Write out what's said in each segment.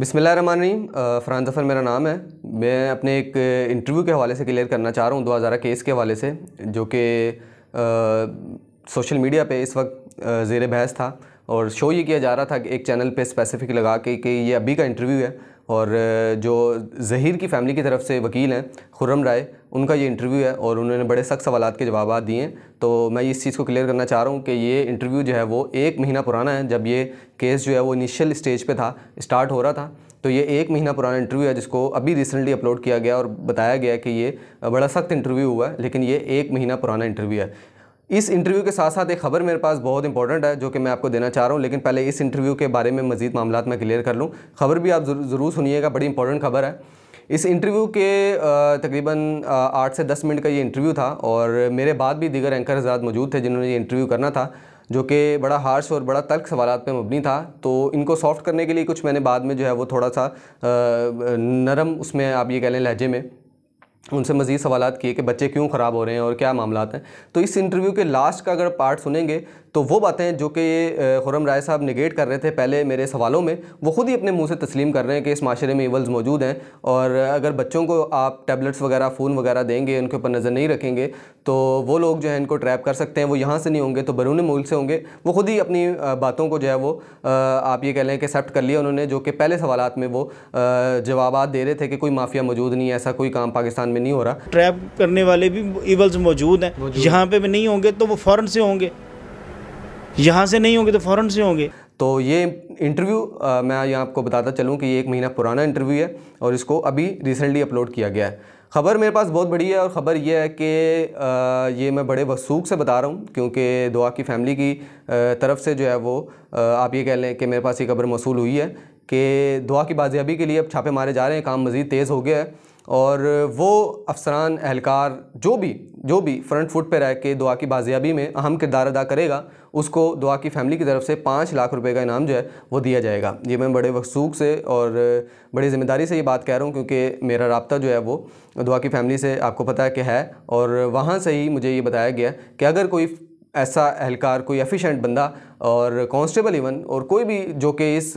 बिसमीम फ़रान जफ़र मेरा नाम है मैं अपने एक इंटरव्यू के हवाले से क्लियर करना चाह रहा हूँ दो केस के हवाले से जो कि सोशल मीडिया पे इस वक्त ज़ेर बहस था और शो ये किया जा रहा था कि एक चैनल पे स्पेसिफिक लगा के कि ये अभी का इंटरव्यू है और जो जहीर की फैमिली की तरफ से वकील हैं खुर्रम राय उनका ये इंटरव्यू है और उन्होंने बड़े सख्त सवाल के जवाब दिए हैं तो मैं इस चीज़ को क्लियर करना चाह रहा हूँ कि ये इंटरव्यू जो है वो एक महीना पुराना है जब ये केस जो है वो इनिशियल स्टेज पर था स्टार्ट हो रहा था तो ये एक महीना पुराना इंटरव्यू है जिसको अभी रिसेंटली अपलोड किया गया और बताया गया कि ये बड़ा सख्त इंटरव्यू हुआ है लेकिन ये एक महीना पुराना इंटरव्यू है इस इंटरव्यू के साथ साथ एक खबर मेरे पास बहुत इंपॉर्टेंट है जो कि मैं आपको देना चाह रहा हूँ लेकिन पहले इस इंटरव्यू के बारे में मजीद मामला मैं क्लियर कर लूँ खबर भी आप ज़रूर सुनिएगा बड़ी इंपॉर्टेंट खबर है इस इंटरव्यू के तकरीबन आठ से दस मिनट का ये इंटरव्यू था और मेरे बाद भी दीगर एंकर आजाद मौजूद थे जिन्होंने ये इंटरव्यू करना था जो कि बड़ा हार्श और बड़ा तल्ख सवाल पर मबनी था तो इनको सॉफ्ट करने के लिए कुछ मैंने बाद में जो है वो थोड़ा सा नरम उसमें आप ये कह लें लहजे में उनसे मज़ीद सवाल किए कि बच्चे क्यों ख़राब हो रहे हैं और क्या मामला हैं तो इस इंटरव्यू के लास्ट का अगर पार्ट सुनेंगे तो वो बातें जो कि खुरम राय साहब निगेट कर रहे थे पहले मेरे सवालों में वो ख़ुद ही अपने मुंह से तस्लीम कर रहे हैं कि इस माशरे में ईवल्स मौजूद हैं और अगर बच्चों को आप टैबलेट्स वगैरह फ़ोन वगैरह देंगे उनके ऊपर नज़र नहीं रखेंगे तो वो लोग जो है इनको ट्रैप कर सकते हैं वो यहाँ से नहीं होंगे तो बरून मुल्क से होंगे वो ख़ुद ही अपनी बातों को जो है वो आप ये कह लें कि एक्सेप्ट कर लिया उन्होंने जो कि पहले सवाल में वो जवाब दे रहे थे कि कोई माफिया मौजूद नहीं है ऐसा कोई काम पाकिस्तान में नहीं हो रहा ट्रैप करने वाले भी ईवल्स मौजूद हैं यहाँ पर भी नहीं होंगे तो वो फ़ौरन से होंगे यहाँ से नहीं होंगे तो फ़ौरन से होंगे तो ये इंटरव्यू मैं यहाँ आपको बताता चलूँ कि ये एक महीना पुराना इंटरव्यू है और इसको अभी रिसेंटली अपलोड किया गया है खबर मेरे पास बहुत बड़ी है और ख़बर यह है कि ये मैं बड़े वसूख से बता रहा हूँ क्योंकि दुआ की फैमिली की तरफ से जो है वो आप ये कह लें कि मेरे पास ये खबर मौसू हुई है कि दुआ की बाजियाबी के लिए अब छापे मारे जा रहे हैं काम मज़ीद तेज़ हो गया है और वो अफसरान अहलकार जो भी जो भी फ्रंट फुट पर रह के दुआ की बाजियाबी में अहम किरदार अदा करेगा उसको दुआ की फैमिली की तरफ से पाँच लाख रुपए का इनाम जो है वो दिया जाएगा ये मैं बड़े वसूख से और बड़ी ज़िम्मेदारी से ये बात कह रहा हूँ क्योंकि मेरा रबता जो है वो दुआ की फैमिली से आपको पता है कि है और वहाँ से ही मुझे ये बताया गया कि अगर कोई ऐसा एहलकार कोई एफिशिएंट बंदा और कांस्टेबल इवन और कोई भी जो कि इस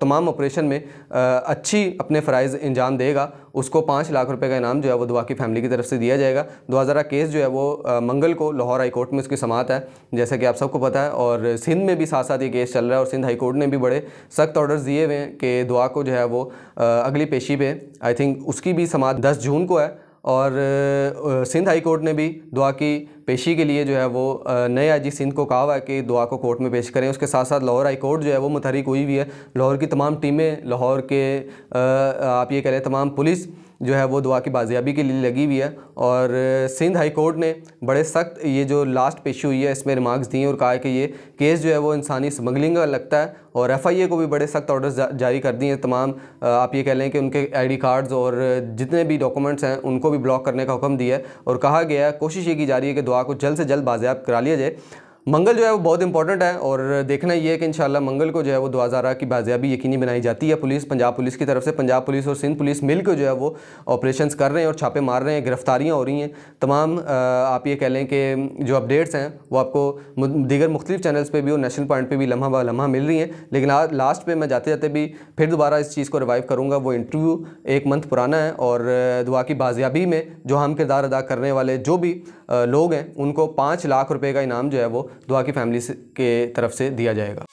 तमाम ऑपरेशन में अच्छी अपने फ़राइज़ अंजाम देगा उसको पाँच लाख रुपए का इनाम जो है वो दुआ की फैमिली की तरफ से दिया जाएगा दो केस जो है वो मंगल को लाहौर हाई कोर्ट में उसकी समात है जैसा कि आप सबको पता है और सिंध में भी साथ साथ ये केस चल रहा है और सिंध हाई कोर्ट ने भी बड़े सख्त ऑर्डर दिए हुए हैं कि दुआ को जो है वो अगली पेशी पर आई थिंक उसकी भी समात दस जून को है और सिंध हाई कोर्ट ने भी दुआ की पेशी के लिए जो है वो नए आईजी सिंध को कहा हुआ है कि दुआ को कोर्ट में पेश करें उसके साथ साथ लाहौर हाई कोर्ट जो है वो मुतहरिक हुई हुई है लाहौर की तमाम टीमें लाहौर के आप ये कह रहे हैं तमाम पुलिस जो है वो दुआ की बाजियाबी के लिए लगी हुई है और सिंध हाई कोर्ट ने बड़े सख्त ये जो लास्ट पेशी हुई है इसमें रिमार्क्स दिए और कहा है कि ये केस जो है वो इंसानी स्मगलिंग का लगता है और एफ़ आई ए को भी बड़े सख्त ऑर्डर जा, जारी कर दिए हैं तमाम आप ये कह लें कि उनके आई डी कार्ड्स और जितने भी डॉक्यूमेंट्स हैं उनको भी ब्लॉक करने का हुक्म दिया है और कहा गया है कोशिश ये की जा रही है कि दुआ को जल्द से जल्द बाजियाब करा लिया जाए मंगल जो है वो बहुत इंपॉर्टेंट है और देखना ये है कि इंशाल्लाह मंगल को जो है वो द्वाजारा की बाजियाबी यकीनी बनाई जाती है पुलिस पंजाब पुलिस की तरफ से पंजाब पुलिस और सिंध पुलिस मिलकर जो है वो ऑपरेशन कर रहे हैं और छापे मार रहे हैं गिरफ्तारियाँ हो रही हैं तमाम आप ये कह लें कि जो अपडेट्स हैं वो आपको दीगर मुख्तलिफ चैनल्स पर भी और नेशनल पॉइंट पर भी लम्हा ब लम्हा मिल रही हैं लेकिन आज लास्ट पर मैं जाते जाते भी फिर दोबारा इस चीज़ को रिवाइव करूँगा वो इंटरव्यू एक मंथ पुराना है और दुआ की बाजियाबी में जो हम किरदार अदा करने वाले जो भी लोग हैं उनको पाँच लाख रुपये का इनाम जो है वो दुआ की फैमिली के तरफ से दिया जाएगा